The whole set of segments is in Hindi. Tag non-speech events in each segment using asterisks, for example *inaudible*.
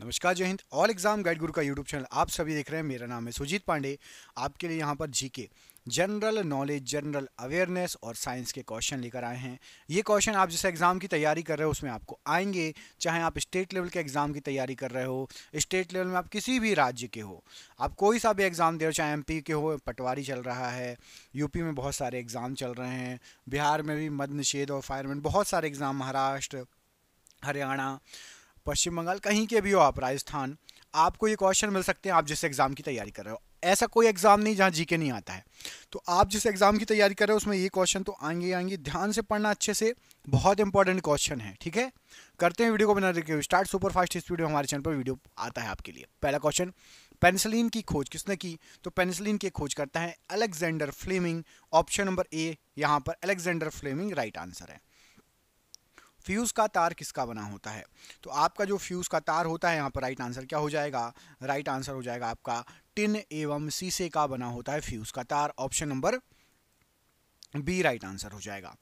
नमस्कार जय हिंद ऑल एग्जाम गाइड गुरु का यूट्यूब चैनल आप सभी देख रहे हैं मेरा नाम है सुजीत पांडे आपके लिए यहाँ पर GK general knowledge general awareness और साइंस के क्वेश्चन लेकर आए हैं ये क्वेश्चन आप जैसे एग्ज़ाम की तैयारी कर रहे हो उसमें आपको आएंगे चाहे आप स्टेट लेवल के एग्ज़ाम की तैयारी कर रहे हो स्टेट लेवल में आप किसी भी राज्य के हो आप कोई सा भी एग्ज़ाम दे रहे हो चाहे एमपी के हो पटवारी चल रहा है यूपी में बहुत सारे एग्ज़ाम चल रहे हैं बिहार में भी मद निषेध और फायरमैन बहुत सारे एग्ज़ाम महाराष्ट्र हरियाणा पश्चिम बंगाल कहीं के भी हो आप राजस्थान आपको ये क्वेश्चन मिल सकते हैं आप जिस एग्ज़ाम की तैयारी कर रहे हो ऐसा कोई एग्ज़ाम नहीं जहाँ जीके नहीं आता है तो आप जिस एग्ज़ाम की तैयारी कर रहे हो उसमें ये क्वेश्चन तो आएंगे आएंगे ध्यान से पढ़ना अच्छे से बहुत इंपॉर्टेंट क्वेश्चन है ठीक है करते हैं वीडियो को बना review start super fast speed में हमारे चैनल पर वीडियो आता है आपके लिए पहला क्वेश्चन पेंसिलिन की खोज किसने की तो पेनिसलिन की खोज करता है Alexander Fleming option number A यहाँ पर अलेक्जेंडर फ्लेमिंग राइट आंसर है फ्यूज़ का तार किसका बना होता है तो आपका जो फ्यूज़ का तार होता है यहाँ पर राइट आंसर क्या हो जाएगा राइट आंसर हो जाएगा आपका टिन एवं सीसे का बना होता है फ्यूज़ का तार option number B right answer हो जाएगा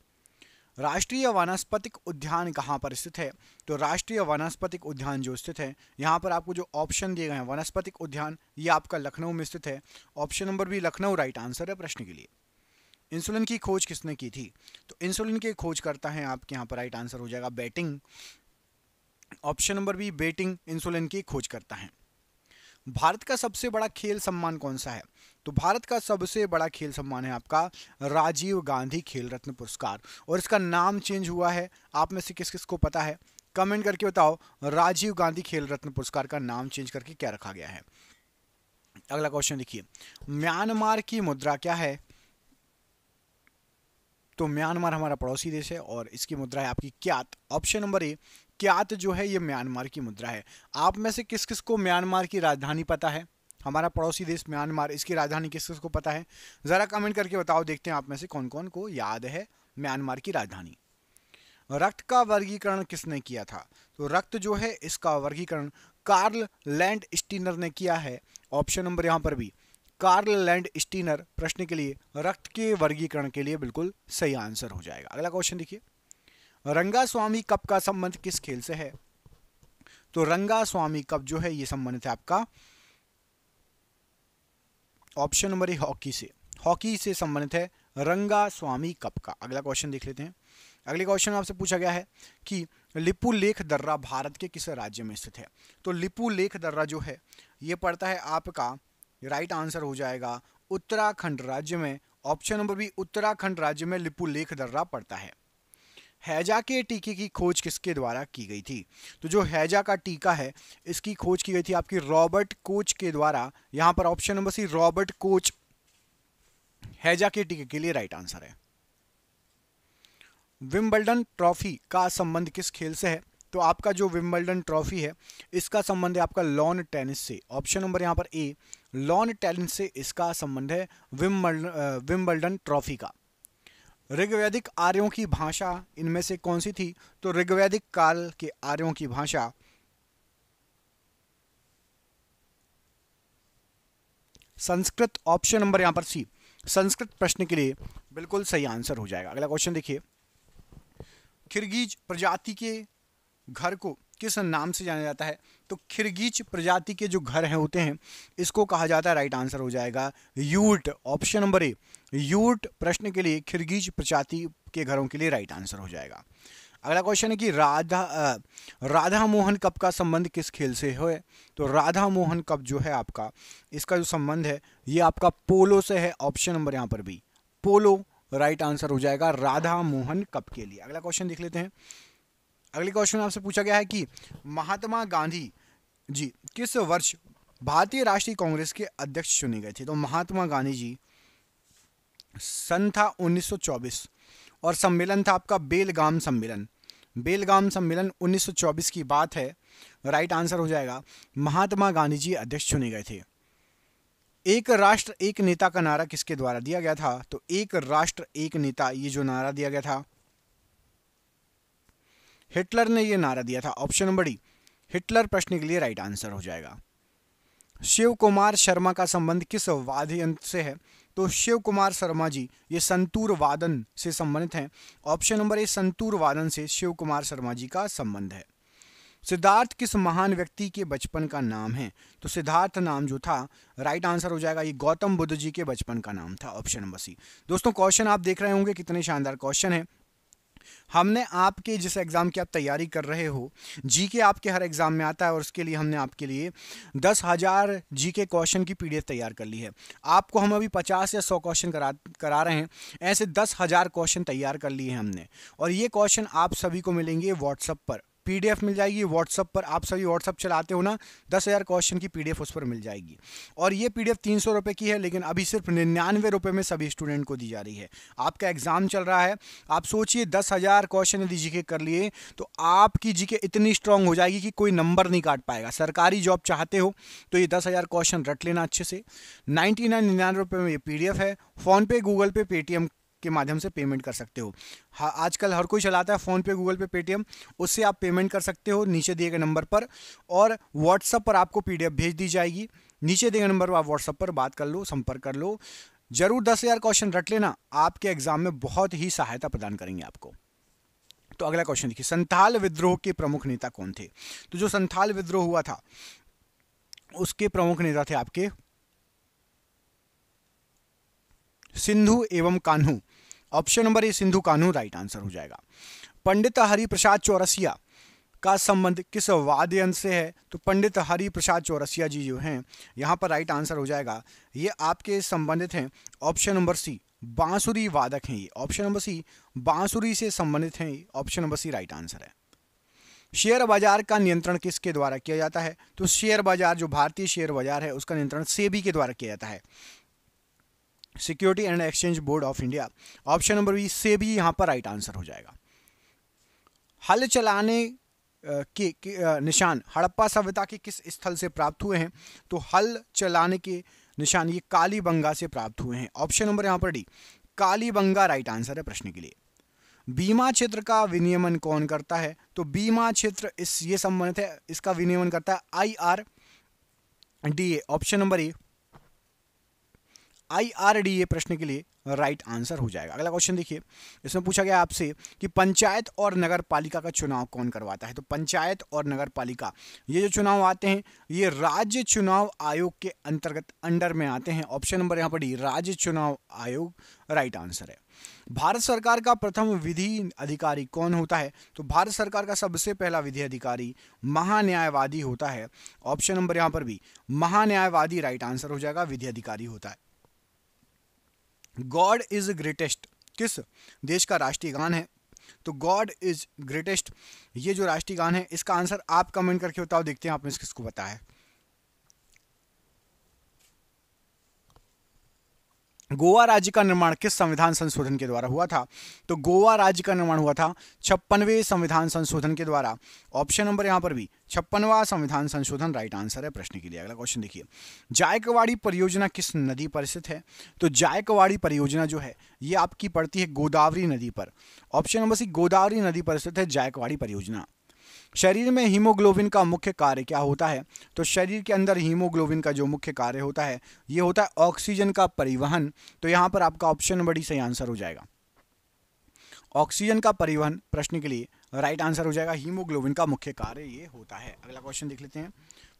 राष्ट्रीय वनस्पतिक उद्यान कहाँ पर स्थित है तो राष्ट्रीय वनस्पतिक उद्यान जो स्थित है यहाँ पर आपको जो ऑप्शन दिए गए हैं वनस्पतिक उद्यान ये आपका लखनऊ में स्थित है ऑप्शन नंबर भी लखनऊ राइट आंसर है प्रश्न के लिए इंसुलिन की खोज किसने की थी तो इंसुलिन की खोज करता है आपके यहाँ पर राइट आंसर हो जाएगा Banting option number B Banting insulin की खोज करता है भारत का सबसे बड़ा खेल सम्मान कौन सा है तो भारत का सबसे बड़ा खेल सम्मान है आपका राजीव गांधी खेल रत्न पुरस्कार और इसका नाम चेंज हुआ है आप में से किस किस को पता है कमेंट करके बताओ राजीव गांधी खेल रत्न पुरस्कार का नाम चेंज करके क्या रखा गया है अगला क्वेश्चन देखिए म्यांमार की मुद्रा क्या है तो म्यांमार हमारा पड़ोसी देश है और इसकी मुद्रा है आपकी क्यात ऑप्शन नंबर ए क्यात जो है ये म्यांमार की मुद्रा है आप में से किस किस को म्यांमार की राजधानी पता है हमारा पड़ोसी देश म्यांमार इसकी राजधानी किस किस को पता है ज़रा कमेंट करके बताओ देखते हैं आप में से कौन कौन को याद है म्यांमार की राजधानी रक्त का वर्गीकरण किसने किया था तो रक्त जो है इसका वर्गीकरण कार्ल लैंड स्टीनर ने किया है ऑप्शन नंबर यहाँ पर भी कार्ल लैंड स्टीनर प्रश्न के लिए रक्त के वर्गीकरण के लिए बिल्कुल सही आंसर हो जाएगा अगला क्वेश्चन देखिए रंगा स्वामी कप का संबंध किस खेल से है तो रंगा स्वामी कप जो है ये संबंधित है आपका ऑप्शन नंबर ए हॉकी से हॉकी से संबंधित है रंगा स्वामी कप का अगला क्वेश्चन देख लेते हैं अगले क्वेश्चन में आपसे पूछा गया है कि लिपु लेख दर्रा भारत के किस राज्य में स्थित है तो लिपु लेख दर्रा जो है ये पड़ता है आपका राइट आंसर हो जाएगा उत्तराखंड राज्य में ऑप्शन नंबर बी उत्तराखंड राज्य में लिपु लेख दर्रा पड़ता है हैजा के टीके की खोज किसके द्वारा की गई थी तो जो हैजा का टीका है इसकी खोज की गई थी आपकी रॉबर्ट कोच के द्वारा यहां पर option number C Robert Koch हैजा के टीके के लिए राइट आंसर है विम्बल्डन ट्रॉफी का संबंध किस खेल से है तो आपका जो विम्बल्डन ट्रॉफी है इसका संबंध है आपका लॉन टेनिस से ऑप्शन नंबर यहाँ पर ए लॉन टेनिस से इसका संबंध है विम्बल्डन विम्बल्डन ट्रॉफी का ऋग्वैदिक आर्यों की भाषा इनमें से कौन सी थी तो ऋग्वैदिक काल के आर्यों की भाषा संस्कृत ऑप्शन नंबर यहां पर सी संस्कृत प्रश्न के लिए बिल्कुल सही आंसर हो जाएगा अगला क्वेश्चन देखिए खिरगीज प्रजाति के घर को किस नाम से जाना जाता है तो खिरगीच प्रजाति के जो घर हैं होते हैं इसको कहा जाता है राइट आंसर हो जाएगा यूट ऑप्शन नंबर ए यूट प्रश्न के लिए खिरगीच प्रजाति के घरों के लिए राइट आंसर हो जाएगा अगला क्वेश्चन है कि राधा आ, राधा मोहन कप का संबंध किस खेल से है तो राधा मोहन कप जो है आपका इसका जो संबंध है ये आपका पोलो से है ऑप्शन नंबर यहाँ पर भी पोलो राइट आंसर हो जाएगा राधा मोहन कप के लिए अगला क्वेश्चन देख लेते हैं अगले क्वेश्चन आपसे पूछा गया है कि महात्मा गांधी जी किस वर्ष भारतीय राष्ट्रीय कांग्रेस के अध्यक्ष चुने गए थे तो महात्मा गांधी जी सन था 1924 और सम्मेलन था आपका बेलगाम सम्मेलन बेलगाम सम्मेलन 1924 की बात है राइट आंसर हो जाएगा महात्मा गांधी जी अध्यक्ष चुने गए थे एक राष्ट्र एक नेता का नारा किसके द्वारा दिया गया था तो एक राष्ट्र एक नेता ये जो नारा दिया गया था हिटलर ने यह नारा दिया था ऑप्शन नंबर डी हिटलर प्रश्न के लिए राइट आंसर हो जाएगा शिव कुमार शर्मा का संबंध किस वाद्य यंत्र से है तो शिव कुमार शर्मा जी ये संतूर वादन से संबंधित हैं ऑप्शन नंबर ए संतूर वादन से शिव कुमार शर्मा जी का संबंध है सिद्धार्थ किस महान व्यक्ति के बचपन का नाम है तो सिद्धार्थ नाम जो था राइट आंसर हो जाएगा ये गौतम बुद्ध जी के बचपन का नाम था ऑप्शन नंबर सी दोस्तों क्वेश्चन आप देख रहे होंगे कितने शानदार क्वेश्चन है हमने आपके जिस एग्ज़ाम की आप तैयारी कर रहे हो जी के आपके हर एग्ज़ाम में आता है और उसके लिए हमने आपके लिए दस हज़ार जी के क्वेश्चन की पी तैयार कर ली है आपको हम अभी पचास या सौ क्वेश्चन करा करा रहे हैं ऐसे दस हज़ार क्वेश्चन तैयार कर लिए हैं हमने और ये क्वेश्चन आप सभी को मिलेंगे व्हाट्सअप पर पीडीएफ मिल जाएगी व्हाट्सअप पर आप सभी व्हाट्सअप चलाते हो ना दस हज़ार क्वेश्चन की पीडीएफ उस पर मिल जाएगी और ये पीडीएफ तीन सौ रुपये की है लेकिन अभी सिर्फ निन्यानवे रुपये में सभी स्टूडेंट को दी जा रही है आपका एग्ज़ाम चल रहा है आप सोचिए दस हज़ार क्वेश्चन यदि जी कर लिए तो आपकी जी इतनी स्ट्रांग हो जाएगी कि कोई नंबर नहीं काट पाएगा सरकारी जॉब चाहते हो तो ये दस हज़ार क्वेश्चन रट लेना अच्छे से नाइन्टी नाइन निन्यानवे रुपये में ये पी है फ़ोनपे गूगल पे पेटीएम के माध्यम से पेमेंट कर सकते हो हाँ आजकल हर कोई चलाता है फोन पे गूगल पे पेटीएम उससे आप पेमेंट कर सकते हो नीचे दिए गए नंबर पर और व्हाट्सअप पर आपको पी भेज दी जाएगी नीचे दिए गए नंबर पर आप व्हाट्सअप पर बात कर लो संपर्क कर लो जरूर दस हज़ार क्वेश्चन रट लेना आपके एग्जाम में बहुत ही सहायता प्रदान करेंगे आपको तो अगला क्वेश्चन देखिए संथाल विद्रोह के प्रमुख नेता कौन थे तो जो संथाल विद्रोह हुआ था उसके प्रमुख नेता थे आपके सिंधु एवं Kanhu option number A Sindhu Kanu right answer हो जाएगा पंडित हरि प्रसाद चौरसिया का संबंध किस वाद्य अंश से है तो पंडित हरि प्रसाद चौरसिया जी जो हैं यहाँ पर राइट आंसर हो जाएगा ये आपके संबंधित हैं ऑप्शन नंबर सी बांसुरी वादक हैं ये ऑप्शन नंबर सी बांसुरी से संबंधित हैं option number C right answer है शेयर बाजार का नियंत्रण किसके द्वारा किया जाता है तो शेयर बाजार जो भारतीय शेयर बाजार है उसका नियंत्रण सेबी के द्वारा किया जाता है Security and Exchange Board of India option number B से भी यहाँ पर राइट आंसर हो जाएगा हल चलाने के, के निशान हड़प्पा सभ्यता के किस स्थल से प्राप्त हुए हैं तो हल चलाने के निशान ये काली बंगा से प्राप्त हुए हैं ऑप्शन नंबर यहाँ पर D Kali Banga right answer है प्रश्न के लिए बीमा क्षेत्र का विनियमन कौन करता है तो बीमा क्षेत्र इस ये संबंधित है इसका विनियमन करता है I R D A option number A I R D A प्रश्न के लिए राइट right आंसर हो जाएगा अगला क्वेश्चन देखिए इसमें पूछा गया आपसे कि पंचायत और नगर पालिका का चुनाव कौन करवाता है तो पंचायत और नगर पालिका ये जो चुनाव आते हैं ये राज्य चुनाव आयोग के अंतर्गत अंडर में आते हैं ऑप्शन नंबर यहाँ पर डी राज्य चुनाव आयोग राइट आंसर है भारत सरकार का प्रथम विधि अधिकारी कौन होता है तो भारत सरकार का सबसे पहला विधि अधिकारी महान्यायवादी होता है ऑप्शन नंबर यहाँ पर भी महान्यायवादी राइट आंसर हो जाएगा विधि अधिकारी होता है गॉड इज ग्रेटेस्ट किस देश का राष्ट्रीय गान है तो गॉड इज ग्रेटेस्ट ये जो राष्ट्रीय गान है इसका आंसर आप कमेंट करके बताओ देखते हैं आपने किसको बताया है गोवा राज्य का निर्माण किस संविधान संशोधन के द्वारा हुआ था तो गोवा राज्य का निर्माण हुआ था छप्पनवे संविधान संशोधन के द्वारा ऑप्शन नंबर यहाँ पर भी छप्पनवा संविधान संशोधन राइट आंसर है प्रश्न के लिए अगला क्वेश्चन देखिए जायकवाड़ी परियोजना किस नदी पर स्थित है तो जायकवाड़ी परियोजना जो है ये आपकी पड़ती है गोदावरी नदी पर ऑप्शन नंबर सी गोदावरी नदी पर स्थित है जायकवाड़ी परियोजना शरीर में हीमोग्लोबिन का मुख्य कार्य क्या होता है तो शरीर के अंदर हीमोग्लोबिन का जो मुख्य कार्य होता है ये होता है ऑक्सीजन का परिवहन तो यहाँ पर आपका ऑप्शन नंबर डी सही आंसर हो जाएगा ऑक्सीजन का परिवहन प्रश्न के लिए राइट आंसर हो जाएगा हीमोग्लोबिन का मुख्य कार्य ये होता है अगला क्वेश्चन देख लेते हैं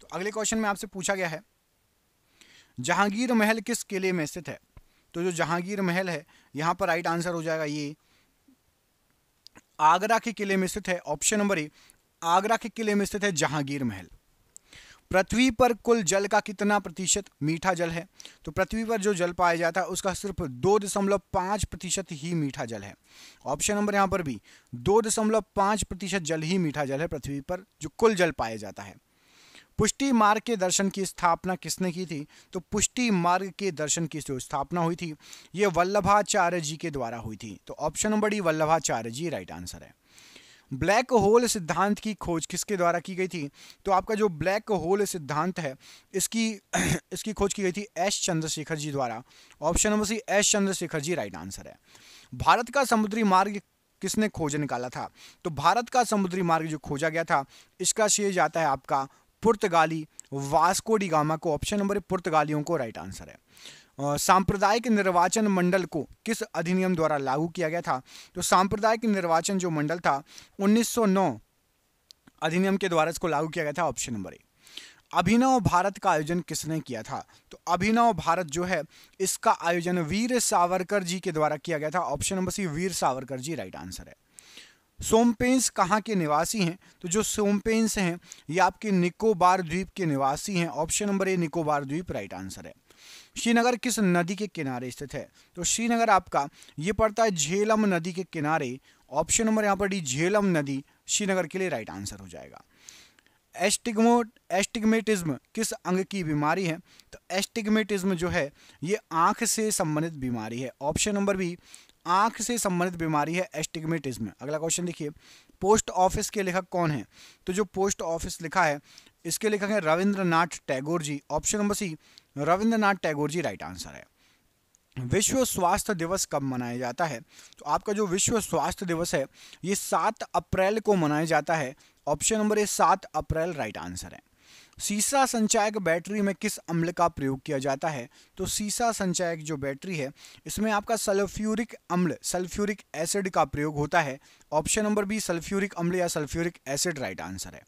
तो अगले क्वेश्चन में आपसे पूछा गया है जहांगीर महल किस किले में स्थित है तो जो जहांगीर महल है यहाँ पर राइट आंसर हो जाएगा ये आगरा के किले में स्थित है ऑप्शन नंबर ए आगरा के किले में स्थित है जहांगीर महल पृथ्वी पर कुल जल का कितना प्रतिशत मीठा जल है तो पृथ्वी पर जो जल पाया जाता है उसका सिर्फ दो दशमलव पाँच प्रतिशत ही मीठा जल है ऑप्शन नंबर यहाँ पर भी दो दशमलव पाँच प्रतिशत जल ही मीठा जल है पृथ्वी पर जो कुल जल पाया जाता है पुष्टि मार्ग के दर्शन की स्थापना किसने की थी तो पुष्टि मार्ग के दर्शन की जो स्थापना हुई थी ये वल्लभाचार्य जी के द्वारा हुई थी तो option number D Vallabhacharya ji right answer है ब्लैक होल सिद्धांत की खोज किसके द्वारा की गई थी तो आपका जो ब्लैक होल सिद्धांत है इसकी *clears throat* इसकी खोज की गई थी एस चंद्रशेखर जी द्वारा option number C S Chandrasekhar ji right answer है भारत का समुद्री मार्ग किसने खोज निकाला था तो भारत का समुद्री मार्ग जो खोजा गया था इसका श्रेय जाता है आपका पुर्तगाली वास्को डिगामा को ऑप्शन नंबर पुर्तगालियों को राइट आंसर है सांप्रदायिक निर्वाचन मंडल को किस अधिनियम द्वारा लागू किया गया था तो सांप्रदायिक निर्वाचन जो मंडल था 1909 अधिनियम के द्वारा इसको लागू किया गया था option number A Abhinav Bharat का आयोजन किसने किया था तो अभिनव भारत जो है इसका आयोजन वीर सावरकर जी के द्वारा किया गया था option number C Veer Savarkar ji right answer है सोमपेंस कहाँ के निवासी हैं तो जो सोमपेंस हैं ये आपके निकोबार द्वीप के निवासी हैं ऑप्शन नंबर ए निकोबार द्वीप राइट आंसर है श्रीनगर किस नदी के किनारे स्थित है तो श्रीनगर आपका ये पड़ता है झेलम नदी के किनारे ऑप्शन नंबर यहाँ पर डी झेलम नदी श्रीनगर के लिए राइट आंसर हो जाएगा एस्टिग्मो एस्टिग्मेटिज्म किस अंग की बीमारी है तो एस्टिग्मेटिज्म जो है ये आँख से संबंधित बीमारी है ऑप्शन नंबर बी आँख से संबंधित बीमारी है एस्टिग्मेटिज्म अगला क्वेश्चन देखिए पोस्ट ऑफिस के लेखक कौन है तो जो पोस्ट ऑफिस लिखा है इसके लेखक हैं Rabindranath Tagore ji option number C Rabindranath Tagore ji right answer है विश्व स्वास्थ्य दिवस कब मनाया जाता है तो आपका जो विश्व स्वास्थ्य दिवस है ये सात अप्रैल को मनाया जाता है ऑप्शन नंबर ए सात अप्रैल राइट आंसर है सीसा संचायक बैटरी में किस अम्ल का प्रयोग किया जाता है तो सीसा संचायक जो बैटरी है इसमें आपका सल्फ्यूरिक अम्ल सल्फ्यूरिक एसिड का प्रयोग होता है ऑप्शन नंबर बी सल्फ्यूरिक अम्ल या सल्फ्यूरिक एसिड राइट आंसर है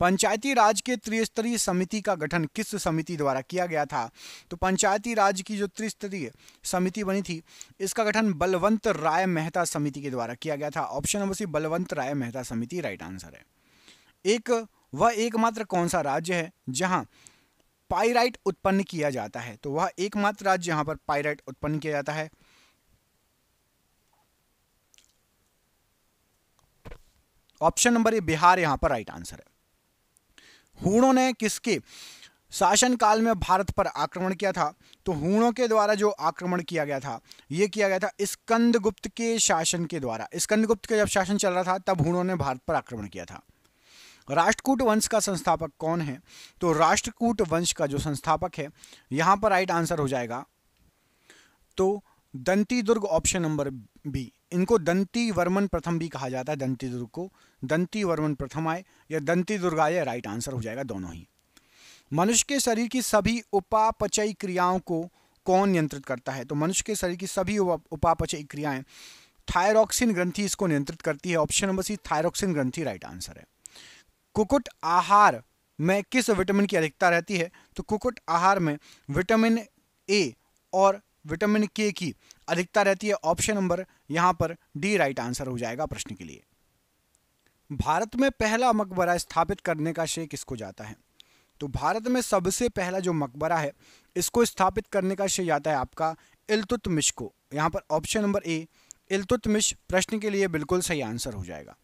पंचायती राज के त्रिस्तरीय समिति का गठन किस समिति द्वारा किया गया था तो पंचायती राज की जो त्रिस्तरीय समिति बनी थी इसका गठन बलवंत राय मेहता समिति के द्वारा किया गया था option number C Balwant Rai Mehta समिति राइट आंसर है एक वह एकमात्र कौन सा राज्य है जहां पाइराइट उत्पन्न किया जाता है तो वह एकमात्र राज्य यहां पर पाइराइट उत्पन्न किया जाता है ऑप्शन नंबर ए बिहार यहाँ पर राइट आंसर है हूणों ने किसके शासन काल में भारत पर आक्रमण किया था तो हूणों के द्वारा जो आक्रमण किया गया था ये किया गया था स्कंदगुप्त के शासन के द्वारा स्कंदगुप्त का जब शासन चल रहा था तब हूणों ने भारत पर आक्रमण किया था राष्ट्रकूट वंश का संस्थापक कौन है तो राष्ट्रकूट वंश का जो संस्थापक है यहां पर राइट आंसर हो जाएगा तो Dantidurga option number B इनको दंती वर्मन प्रथम भी कहा जाता है दंती दुर्ग को दंती वर्मन प्रथम आए या दंती दुर्ग आए राइट आंसर हो जाएगा दोनों ही मनुष्य के शरीर की सभी उपापचयी क्रियाओं को कौन नियंत्रित करता है तो मनुष्य के शरीर की सभी उपापचयी क्रियाएं थायरोक्सिन ग्रंथि इसको नियंत्रित करती है ऑप्शन नंबर सी थायरोक्सिन ग्रंथि राइट आंसर है कुकुट आहार में किस विटामिन की अधिकता रहती है तो कुकुट आहार में विटामिन ए और विटामिन के की अधिकता रहती है ऑप्शन नंबर यहां पर डी राइट आंसर हो जाएगा प्रश्न के लिए भारत में पहला मकबरा स्थापित करने का श्रेय किसको जाता है तो भारत में सबसे पहला जो मकबरा है इसको स्थापित करने का श्रेय जाता है आपका इलतुतमिश को यहां पर ऑप्शन नंबर ए इलतुतमिश प्रश्न के लिए बिल्कुल सही आंसर हो जाएगा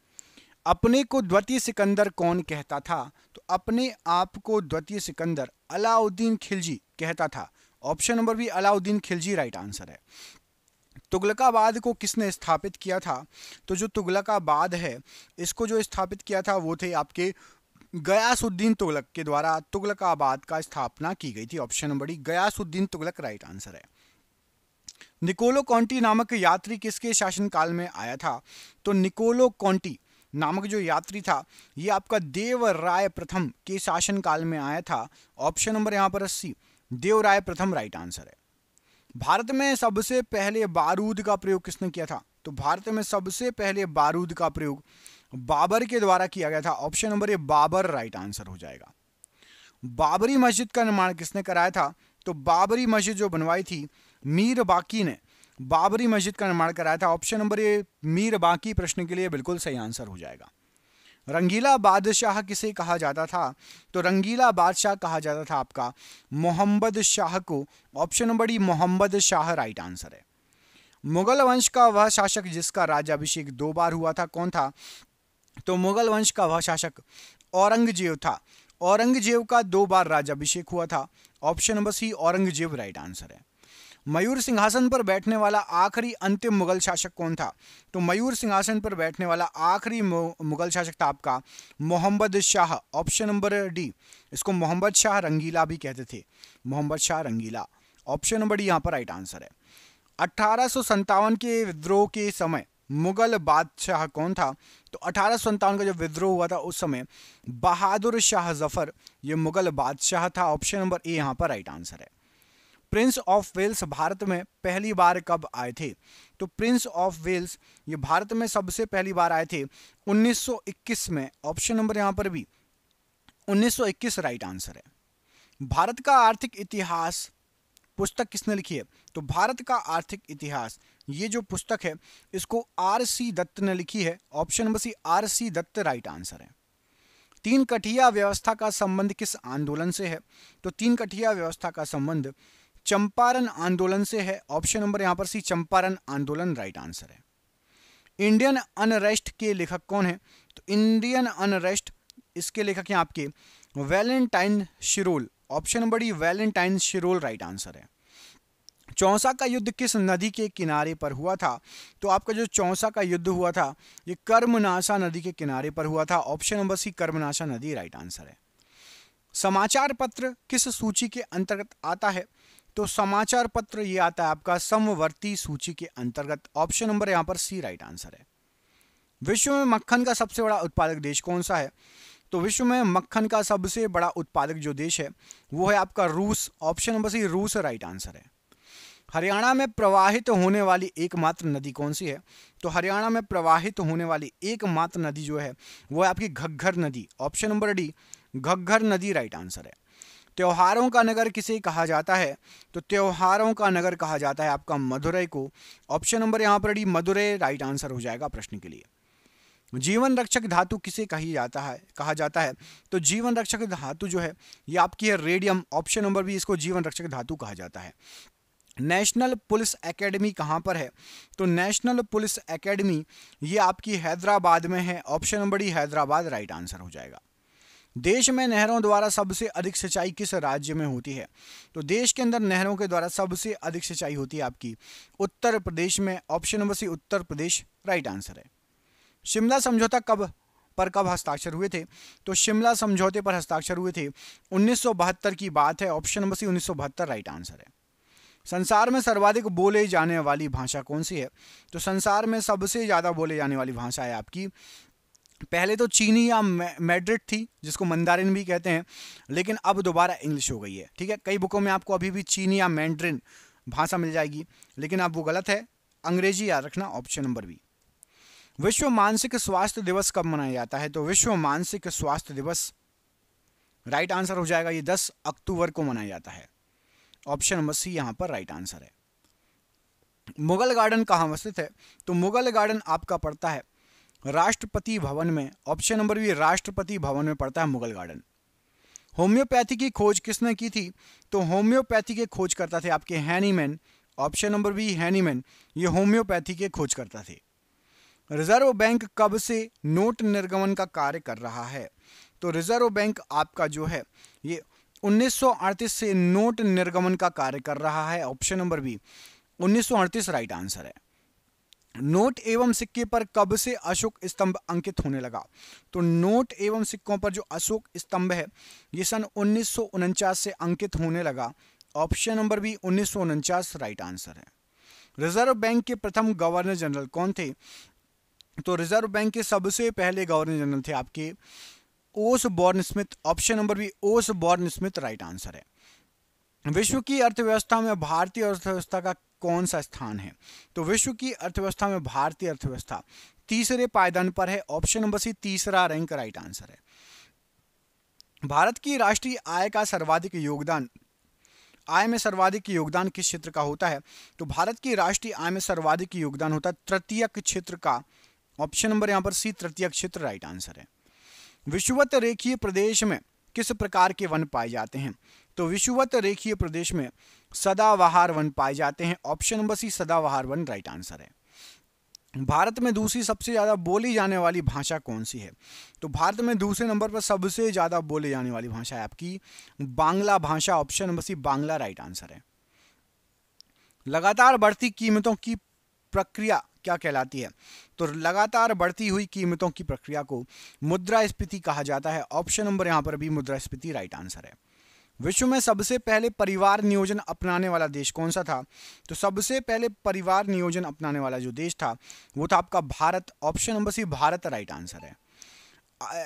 अपने को द्वितीय सिकंदर कौन कहता था तो अपने आप को द्वितीय सिकंदर अलाउद्दीन खिलजी कहता था ऑप्शन नंबर भी अलाउद्दीन खिलजी राइट आंसर है तुगलकाबाद को किसने स्थापित किया था तो जो तुगलकाबाद है इसको जो स्थापित किया था वो थे आपके गयासुद्दीन तुगलक के द्वारा तुगलकाबाद का स्थापना की गई थी option number D Ghiyasuddin Tughlaq right answer है निकोलो कॉन्टी नामक यात्री किसके शासनकाल में आया था तो निकोलो कॉन्टी नामक जो यात्री था ये आपका देव राय प्रथम के शासनकाल में आया था ऑप्शन नंबर यहाँ पर अस्सी देव राय प्रथम राइट आंसर है भारत में सबसे पहले बारूद का प्रयोग किसने किया था तो भारत में सबसे पहले बारूद का प्रयोग बाबर के द्वारा किया गया था option number A Babur right answer हो जाएगा बाबरी मस्जिद का निर्माण किसने कराया था तो बाबरी मस्जिद जो बनवाई थी मीर बाकी ने बाबरी मस्जिद का निर्माण कराया था ऑप्शन नंबर ए मीर बाकी प्रश्न के लिए बिल्कुल सही आंसर हो जाएगा रंगीला बादशाह किसे कहा जाता था तो रंगीला बादशाह कहा जाता था आपका मोहम्मद शाह को option number D Mohammad Shah right answer है मुगल वंश का वह शासक जिसका राजाभिषेक दो बार हुआ था कौन था तो मुगल वंश का वह शासक औरंगजेब था औरंगजेब का दो बार राजाभिषेक हुआ था option number C Aurangzeb right answer है मयूर सिंहासन पर बैठने वाला आखिरी अंतिम मुगल शासक कौन था तो मयूर सिंहासन पर बैठने वाला आखिरी मुगल शासक था आपका Mohammad Shah option number D इसको मोहम्मद शाह रंगीला भी कहते थे Mohammad Shah Rangila option number D यहाँ पर राइट आंसर है अट्ठारह के विद्रोह के समय मुगल बादशाह कौन था तो अठारह का जो विद्रोह हुआ था उस समय बहादुर शाह जफर ये मुगल बादशाह था ऑप्शन नंबर ए यहाँ पर राइट आंसर है प्रिंस ऑफ वेल्स भारत में पहली बार कब आए थे तो प्रिंस ऑफ वेल्स ये भारत में सबसे पहली बार आए थे 1921 में ऑप्शन नंबर यहाँ पर भी 1921 राइट आंसर है भारत का आर्थिक इतिहास पुस्तक किसने लिखी है तो भारत का आर्थिक इतिहास ये जो पुस्तक है इसको आर सी दत्त ने लिखी है option number C R C Dutt right answer है तीन कठिया व्यवस्था का संबंध किस आंदोलन से है तो तीन कठिया व्यवस्था का संबंध चंपारण आंदोलन से है ऑप्शन नंबर यहां पर सी चंपारण आंदोलन राइट आंसर है इंडियन अनरेस्ट के लेखक कौन है तो इंडियन अनरेस्ट इसके लेखक हैं आपके Valentine Chirol option number D Valentine Chirol right answer है चौसा का युद्ध किस नदी के किनारे पर हुआ था तो आपका जो चौसा का युद्ध हुआ था ये कर्मनाशा नदी के किनारे पर हुआ था ऑप्शन नंबर सी कर्मनाशा नदी राइट आंसर है समाचार पत्र किस सूची के अंतर्गत आता है तो समाचार पत्र ये आता है आपका समवर्ती सूची के अंतर्गत ऑप्शन नंबर यहां पर सी राइट आंसर है विश्व में मक्खन का सबसे बड़ा उत्पादक देश कौन सा है तो विश्व में मक्खन का सबसे बड़ा उत्पादक जो देश है वो है आपका रूस ऑप्शन नंबर सी रूस राइट आंसर है हरियाणा में प्रवाहित होने वाली एकमात्र नदी कौन सी है तो हरियाणा में प्रवाहित होने वाली एकमात्र नदी जो है वो है आपकी घग्घर नदी ऑप्शन नंबर डी घग्घर नदी राइट आंसर है त्योहारों का नगर किसे कहा जाता है तो त्योहारों का नगर कहा जाता है आपका मदुरई को ऑप्शन नंबर यहाँ पर डी मदुरई राइट आंसर हो जाएगा प्रश्न के लिए जीवन रक्षक धातु किसे कही जाता है कहा जाता है तो जीवन रक्षक धातु जो है ये आपकी है रेडियम ऑप्शन नंबर भी इसको जीवन रक्षक धातु कहा जाता है नेशनल पुलिस एकेडमी कहाँ पर है तो नेशनल पुलिस एकेडमी ये आपकी हैदराबाद में है option number D Hyderabad right answer हो जाएगा देश में नहरों द्वारा सबसे अधिक सिंचाई किस राज्य में होती है तो देश के अंदर नहरों के द्वारा सबसे अधिक सिंचाई होती है आपकी उत्तर प्रदेश में option number C Uttar Pradesh right answer है शिमला समझौता कब पर कब हस्ताक्षर हुए थे तो शिमला समझौते पर हस्ताक्षर हुए थे उन्नीस की बात है ऑप्शन नंबर सी उन्नीस राइट आंसर है संसार में सर्वाधिक बोले जाने वाली भाषा कौन सी है तो संसार में सबसे ज़्यादा बोले जाने वाली भाषा है आपकी पहले तो चीनी या मेड्रिट थी जिसको मंदारिन भी कहते हैं लेकिन अब दोबारा इंग्लिश हो गई है ठीक है कई बुकों में आपको अभी भी चीनी या मैंड्रिन भाषा मिल जाएगी लेकिन अब वो गलत है अंग्रेजी याद रखना ऑप्शन नंबर बी विश्व मानसिक स्वास्थ्य दिवस कब मनाया जाता है तो विश्व मानसिक स्वास्थ्य दिवस राइट आंसर हो जाएगा ये 10 अक्टूबर को मनाया जाता है ऑप्शन नंबर सी यहाँ पर राइट आंसर है मुगल गार्डन कहाँ अवस्थित है तो मुगल गार्डन आपका पड़ता है राष्ट्रपति भवन में ऑप्शन नंबर बी राष्ट्रपति भवन में पड़ता है मुगल गार्डन होम्योपैथी की खोज किसने की थी तो होम्योपैथी के खोज करता थे आपके Hahnemann option number B Hahnemann ये होम्योपैथी के खोज करता थे रिजर्व बैंक कब से नोट निर्गमन का कार्य कर रहा है तो रिजर्व बैंक आपका जो है ये उन्नीस से नोट निर्गमन का कार्य कर रहा है ऑप्शन नंबर बी उन्नीस राइट आंसर है नोट एवं सिक्के पर कब से अशोक स्तंभ अंकित होने लगा तो नोट एवं सिक्कों पर जो अशोक स्तंभ है ये सन उन्नीस से अंकित होने लगा ऑप्शन नंबर बी उन्नीस राइट आंसर है रिजर्व बैंक के प्रथम गवर्नर जनरल कौन थे तो रिजर्व बैंक के सबसे पहले गवर्नर जनरल थे आपके Osborne Smith option number B Osborne Smith right answer है विश्व की अर्थव्यवस्था में भारतीय अर्थव्यवस्था का कौन सा स्थान है तो विश्व की अर्थव्यवस्था में भारतीय अर्थव्यवस्था तीसरे पायदान पर है ऑप्शन नंबर सी तीसरा रैंक राइट आंसर है भारत की राष्ट्रीय आय का सर्वाधिक योगदान आय में सर्वाधिक योगदान किस क्षेत्र का होता है तो भारत की राष्ट्रीय आय में सर्वाधिक योगदान होता है तृतीय क्षेत्र का ऑप्शन नंबर यहां पर सी तृतीय क्षेत्र राइट आंसर है विश्ववत रेखीय प्रदेश में किस प्रकार के वन पाए जाते हैं तो विषुवत रेखीय प्रदेश में सदाबहार वन पाए जाते हैं ऑप्शन नंबर सी सदाबहार वन राइट आंसर है भारत में दूसरी सबसे ज़्यादा बोली जाने वाली भाषा कौन सी है तो भारत में दूसरे नंबर पर सबसे ज़्यादा बोली जाने वाली भाषा है आपकी बांग्ला भाषा option number C Bangla right answer है लगातार बढ़ती कीमतों की प्रक्रिया क्या कहलाती है तो लगातार बढ़ती हुई कीमतों की प्रक्रिया को मुद्रास्फीति कहा जाता है ऑप्शन नंबर यहां पर भी मुद्रास्फीति राइट आंसर है विश्व में सबसे पहले परिवार नियोजन अपनाने वाला देश कौन सा था तो सबसे पहले परिवार नियोजन अपनाने वाला जो देश था वो था आपका Bharat option number C Bharat right answer है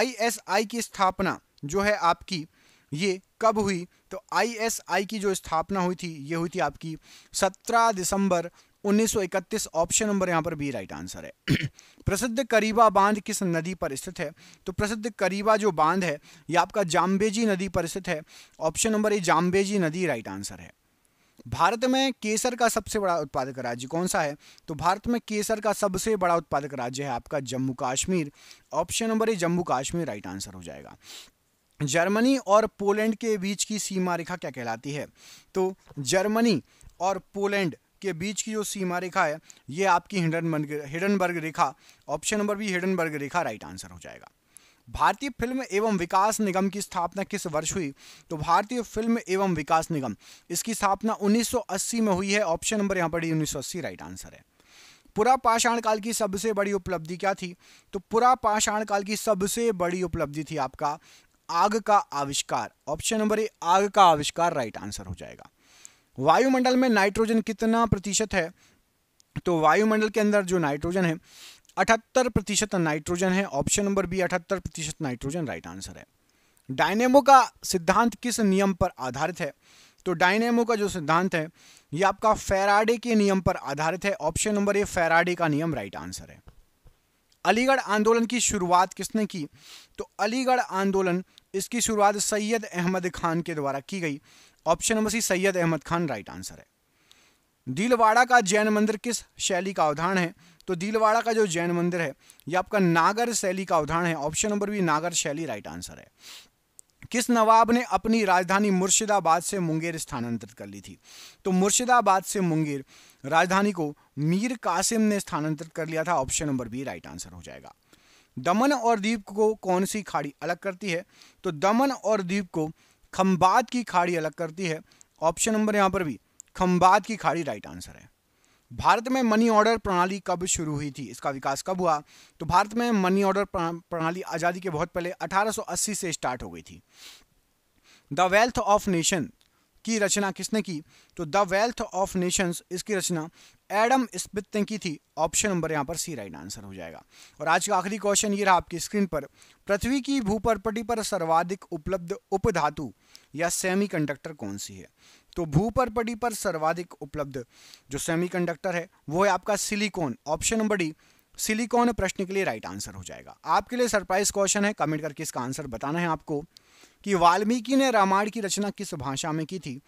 आईएसआई की स्थापना जो है आपकी ये कब हुई तो आईएसआई की जो स्थापना हुई थी ये हुई थी आपकी 17 दिसंबर 1931 ऑप्शन नंबर यहां पर बी राइट आंसर है *clears throat* प्रसिद्ध करीबा बांध किस नदी पर स्थित है तो प्रसिद्ध करीबा जो बांध है यह आपका जाम्बेजी नदी पर स्थित है ऑप्शन नंबर ए जाम्बेजी नदी राइट आंसर है भारत में केसर का सबसे बड़ा उत्पादक राज्य कौन सा है तो भारत में केसर का सबसे बड़ा उत्पादक राज्य है आपका Jammu Kashmir option number A Jammu Kashmir right answer हो जाएगा जर्मनी और पोलैंड के बीच की सीमा रेखा क्या कहलाती है तो जर्मनी और पोलैंड के बीच की जो सीमा रेखा है ये आपकी हिडनबर्ग हिडनबर्ग रेखा ऑप्शन नंबर बी हिडनबर्ग रेखा राइट आंसर हो जाएगा भारतीय फिल्म एवं विकास निगम की स्थापना किस वर्ष हुई तो भारतीय फिल्म एवं विकास निगम इसकी स्थापना 1980 में हुई है ऑप्शन नंबर यहाँ पर डी 1980 राइट आंसर है पुरा पाषाण काल की सबसे बड़ी उपलब्धि क्या थी तो पुरा पाषाण काल की सबसे बड़ी उपलब्धि थी आपका आग का आविष्कार ऑप्शन नंबर ए आग का आविष्कार राइट आंसर हो जाएगा वायुमंडल में नाइट्रोजन कितना प्रतिशत है तो वायुमंडल के अंदर जो नाइट्रोजन है अठहत्तर प्रतिशत नाइट्रोजन है ऑप्शन नंबर बी अठहत्तर प्रतिशत नाइट्रोजन राइट आंसर है डायनेमो का सिद्धांत किस नियम पर आधारित है तो डायनेमो का जो सिद्धांत है ये आपका फेराडे के नियम पर आधारित है ऑप्शन नंबर ए फेराडे का नियम राइट आंसर है अलीगढ़ आंदोलन की शुरुआत किसने की तो अलीगढ़ आंदोलन इसकी शुरुआत सैयद अहमद खान के द्वारा की गई option number C Syed Ahmad Khan right answer है दिलवाड़ा का जैन मंदिर किस शैली का उदाहरण है तो दिलवाड़ा का जो जैन मंदिर है यह आपका नागर शैली का उदाहरण है ऑप्शन नंबर बी नागर शैली राइट आंसर है किस नवाब ने अपनी राजधानी मुर्शिदाबाद से मुंगेर स्थानांतरित कर ली थी तो मुर्शिदाबाद से मुंगेर राजधानी को मीर कासिम ने स्थानांतरित कर लिया था option number B right answer हो जाएगा दमन और द्वीप को कौन सी खाड़ी अलग करती है तो दमन और द्वीप को खम्बात की खाड़ी अलग करती है ऑप्शन नंबर यहाँ पर भी खम्बात की खाड़ी राइट आंसर है भारत में मनी ऑर्डर प्रणाली कब शुरू हुई थी इसका विकास कब हुआ तो भारत में मनी ऑर्डर प्रणाली आज़ादी के बहुत पहले 1880 से स्टार्ट हो गई थी द वेल्थ ऑफ नेशन की रचना किसने की तो द वेल्थ ऑफ नेशंस इसकी रचना एडम स्मिथ ने की थी ऑप्शन नंबर यहाँ पर सी राइट आंसर हो जाएगा और आज का आखिरी क्वेश्चन ये रहा आपकी स्क्रीन पर पृथ्वी की भूपरपटी पर सर्वाधिक उपलब्ध उपधातु या सेमीकंडक्टर कौन सी है तो भूपरपड़ी पर सर्वाधिक उपलब्ध जो सेमीकंडक्टर है वो है आपका silicon option number D silicon प्रश्न के लिए राइट आंसर हो जाएगा आपके लिए सरप्राइज क्वेश्चन है कमेंट करके इसका आंसर बताना है आपको कि वाल्मीकि ने रामायण की रचना किस भाषा में की थी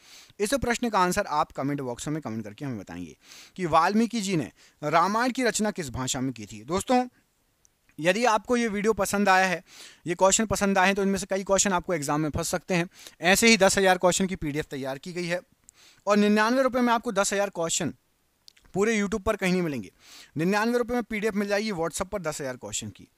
इस प्रश्न का आंसर आप कमेंट बॉक्स में कमेंट करके हमें बताएंगे कि वाल्मीकि जी ने रामायण की रचना किस भाषा में की थी दोस्तों यदि आपको ये वीडियो पसंद आया है ये क्वेश्चन पसंद आए हैं तो इनमें से कई क्वेश्चन आपको एग्जाम में फंस सकते हैं ऐसे ही दस हज़ार क्वेश्चन की पीडीएफ तैयार की गई है और निन्यानवे रुपये में आपको दस हज़ार क्वेश्चन पूरे यूट्यूब पर कहीं नहीं मिलेंगे निन्यानवे रुपये में पी मिल जाएगी व्हाट्सअप पर दस हज़ार क्वेश्चन की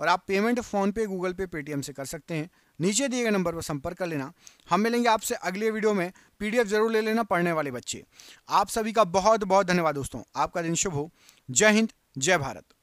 और आप payment PhonePe Google Pay Paytm से कर सकते हैं नीचे दिए गए नंबर पर संपर्क कर लेना हम मिलेंगे आपसे अगले वीडियो में पी जरूर ले लेना पढ़ने वाले बच्चे आप सभी का बहुत बहुत धन्यवाद दोस्तों आपका दिन शुभ हो जय हिंद जय भारत